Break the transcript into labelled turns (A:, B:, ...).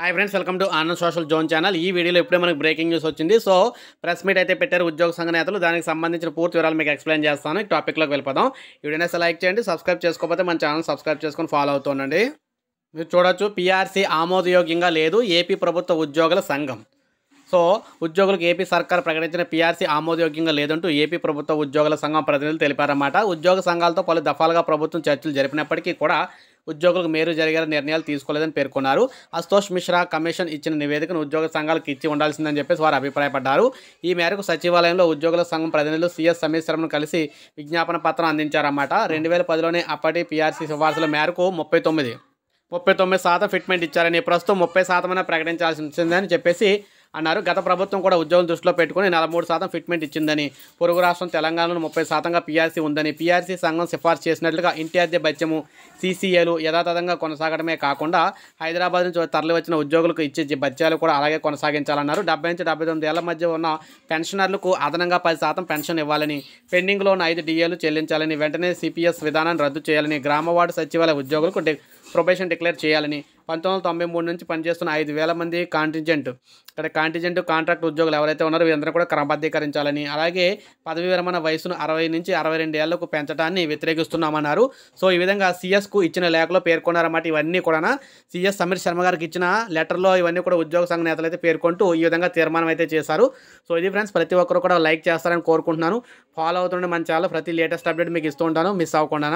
A: hi friends welcome to Anand social zone channel ఈ వీడియోలో ఇప్పుడే మనకు బ్రేకింగ్ న్యూస్ వచ్చింది సో ప్రెస్ మీట్ అయితే పెట్టారు ఉద్యోగ సంఘ నేతలు దానికి సంబంధించిన పూర్తి వివరాలు మీకు ఎక్స్ప్లెయిన్ చేస్తాను ఈ టాపిక్లోకి వెళ్ళిపోదాం వీడియోనే లైక్ చేయండి సబ్స్క్రైబ్ చేసుకోకపోతే మన ఛానల్ సబ్స్క్రైబ్ చేసుకొని ఫాలో అవుతుండండి మీరు చూడొచ్చు పీఆర్సీ ఆమోదయోగ్యంగా లేదు ఏపీ ప్రభుత్వ ఉద్యోగుల సంఘం సో ఉద్యోగులకు ఏపీ సర్కార్ ప్రకటించిన పీఆర్సీ ఆమోదయోగ్యంగా లేదంటూ ఏపీ ప్రభుత్వ ఉద్యోగుల సంఘం ప్రతినిధులు తెలిపారన్నమాట ఉద్యోగ సంఘాలతో పలు దఫాలుగా ప్రభుత్వం చర్చలు జరిపినప్పటికీ కూడా ఉద్యోగులకు మేరు జరిగేలా నిర్ణయాలు తీసుకోలేదని పేర్కొన్నారు అస్తోష్ మిశ్రా కమిషన్ ఇచ్చిన నివేదికను ఉద్యోగ సంఘాలకు ఇచ్చి ఉండాల్సిందని చెప్పేసి వారు అభిప్రాయపడ్డారు ఈ మేరకు సచివాలయంలో ఉద్యోగుల సంఘం ప్రతినిధులు సీఎస్ సమేశ్వరంను కలిసి విజ్ఞాపన పత్రం అందించారన్నమాట రెండు వేల పదిలోనే అప్పటి పీఆర్సీ సిఫార్సుల మేరకు ముప్పై తొమ్మిది ముప్పై తొమ్మిది శాతం ఫిట్మెంట్ ఇచ్చారని ప్రస్తుతం ముప్పై శాతం అయినా ప్రకటించాల్సి ఉంటుందని చెప్పేసి అన్నారు గత ప్రభుత్వం కూడా ఉద్యోగులు దృష్టిలో పెట్టుకుని నలభై శాతం ఫిట్మెంట్ ఇచ్చిందని పొరుగు రాష్ట్రం తెలంగాణలో ముప్పై శాతంగా పీఆర్సీ ఉందని పీఆర్సీ సంఘం సిఫార్సు చేసినట్లుగా ఇంటి అద్దె బత్యము సీసీఏలు యథాతథంగా కొనసాగడమే కాకుండా హైదరాబాద్ నుంచి తరలివచ్చిన ఉద్యోగులకు ఇచ్చే బత్యాలు కూడా అలాగే కొనసాగించాలన్నారు డెబ్బై నుంచి డెబ్బై తొమ్మిది ఏళ్ల మధ్య ఉన్న పెన్షనర్లకు అదనంగా పది శాతం పెన్షన్ ఇవ్వాలని పెండింగ్లో ఉన్న ఐదు డిఏలు చెల్లించాలని వెంటనే సిపిఎస్ విధానాన్ని రద్దు చేయాలని గ్రామవార్డు సచివాలయ ఉద్యోగులకు ప్రొబేషన్ డిక్లేర్ చేయాలని పంతొమ్మిది తొంభై మూడు నుంచి పనిచేస్తున్న ఐదు వేల మంది కాంటిజెంట్ ఇక్కడ కాంటిజెంట్ కాంట్రాక్ట్ ఉద్యోగులు ఎవరైతే ఉన్నారో వీరందరూ కూడా క్రమబద్ధీకరించాలని అలాగే పదవి విరమణ వయసును అరవై నుంచి అరవై రెండు ఏళ్లకు పెంచడాన్ని వ్యతిరేకిస్తున్నామన్నారు సో ఈ విధంగా సిఎస్కు ఇచ్చిన లేఖలో పేర్కొన్నారన్నమాట ఇవన్నీ కూడా సిఎస్ సమీర్ శర్మ గారికి ఇచ్చిన లెటర్లో ఇవన్నీ కూడా ఉద్యోగ సంఘ నేతలు అయితే పేర్కొంటూ ఈ విధంగా తీర్మానం అయితే చేశారు సో ఇది ఫ్రెండ్స్ ప్రతి ఒక్కరు కూడా లైక్ చేస్తారని కోరుకుంటున్నాను ఫాలో అవుతుండే మన ఛానల్ ప్రతి లేటెస్ట్ అప్డేట్ మీకు ఇస్తూ ఉంటాను మిస్ అవ్వకుండా